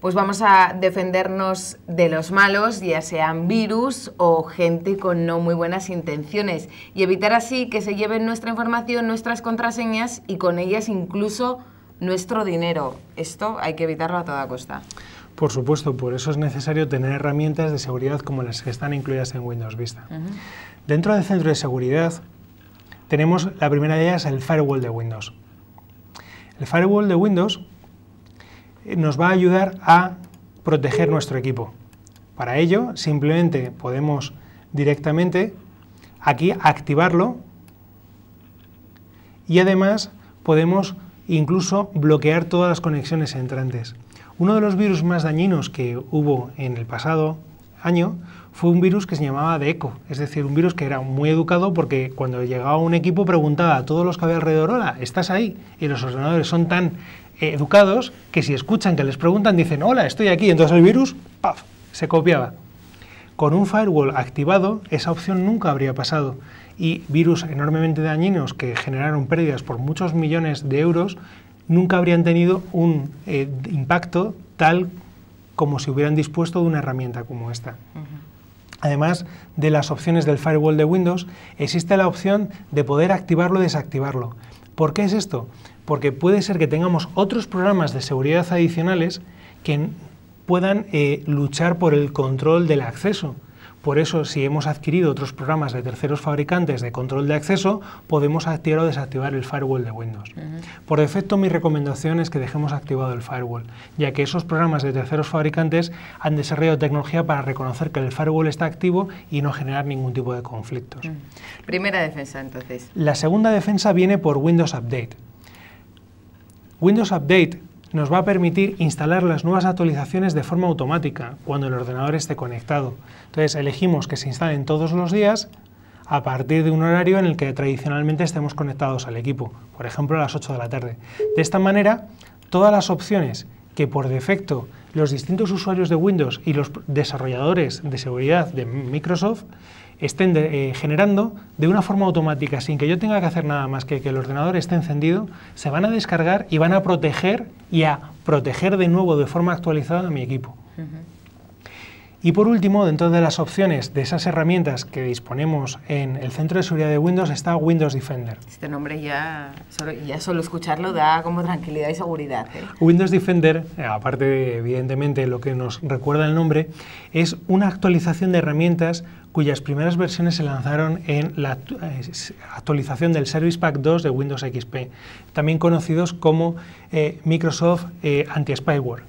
pues vamos a defendernos de los malos, ya sean virus o gente con no muy buenas intenciones, y evitar así que se lleven nuestra información, nuestras contraseñas y con ellas incluso nuestro dinero. Esto hay que evitarlo a toda costa. Por supuesto, por eso es necesario tener herramientas de seguridad como las que están incluidas en Windows Vista. Dentro del centro de seguridad tenemos la primera de ellas, el firewall de Windows. El firewall de Windows nos va a ayudar a proteger nuestro equipo. Para ello, simplemente podemos directamente aquí activarlo y además podemos incluso bloquear todas las conexiones entrantes. Uno de los virus más dañinos que hubo en el pasado año fue un virus que se llamaba de eco, es decir, un virus que era muy educado porque cuando llegaba un equipo preguntaba a todos los que había alrededor, hola, ¿estás ahí? Y los ordenadores son tan educados que si escuchan que les preguntan dicen, hola, estoy aquí, entonces el virus, ¡paf!, se copiaba. Con un firewall activado, esa opción nunca habría pasado y virus enormemente dañinos que generaron pérdidas por muchos millones de euros nunca habrían tenido un eh, impacto tal como si hubieran dispuesto de una herramienta como esta. Además de las opciones del firewall de Windows, existe la opción de poder activarlo o desactivarlo. ¿Por qué es esto? Porque puede ser que tengamos otros programas de seguridad adicionales que puedan eh, luchar por el control del acceso. Por eso, si hemos adquirido otros programas de terceros fabricantes de control de acceso, podemos activar o desactivar el firewall de Windows. Por defecto, mi recomendación es que dejemos activado el firewall, ya que esos programas de terceros fabricantes han desarrollado tecnología para reconocer que el firewall está activo y no generar ningún tipo de conflictos. Primera defensa, entonces. La segunda defensa viene por Windows Update. Windows Update nos va a permitir instalar las nuevas actualizaciones de forma automática cuando el ordenador esté conectado. Entonces elegimos que se instalen todos los días a partir de un horario en el que tradicionalmente estemos conectados al equipo, por ejemplo a las 8 de la tarde. De esta manera, todas las opciones que por defecto los distintos usuarios de Windows y los desarrolladores de seguridad de Microsoft estén eh, generando de una forma automática, sin que yo tenga que hacer nada más que que el ordenador esté encendido, se van a descargar y van a proteger y a proteger de nuevo de forma actualizada a mi equipo. Y por último, dentro de las opciones de esas herramientas que disponemos en el centro de seguridad de Windows está Windows Defender. Este nombre ya, solo, escucharlo da como tranquilidad y seguridad. ¿eh? Windows Defender, eh, aparte evidentemente lo que nos recuerda el nombre, es una actualización de herramientas cuyas primeras versiones se lanzaron en la eh, actualización del Service Pack 2 de Windows XP, también conocidos como Microsoft Anti-Spyware.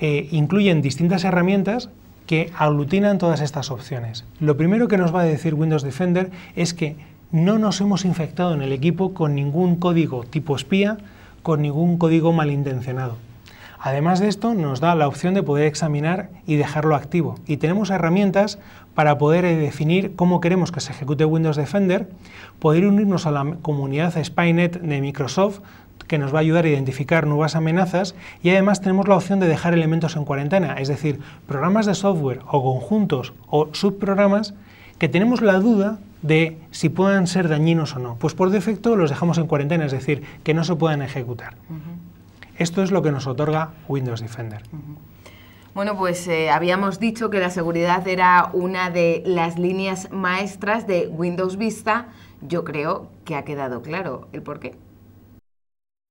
incluyen distintas herramientas que aglutinan todas estas opciones. Lo primero que nos va a decir Windows Defender es que no nos hemos infectado en el equipo con ningún código tipo espía, con ningún código malintencionado. Además de esto, nos da la opción de poder examinar y dejarlo activo. Y tenemos herramientas para poder eh, definir cómo queremos que se ejecute Windows Defender, poder unirnos a la comunidad SpyNet de Microsoft, que nos va a ayudar a identificar nuevas amenazas y además tenemos la opción de dejar elementos en cuarentena, es decir, programas de software o conjuntos o subprogramas que tenemos la duda de si puedan ser dañinos o no. Pues por defecto los dejamos en cuarentena, es decir, que no se puedan ejecutar. Esto es lo que nos otorga Windows Defender. Bueno, pues eh, habíamos dicho que la seguridad era una de las líneas maestras de Windows Vista. Yo creo que ha quedado claro el porqué.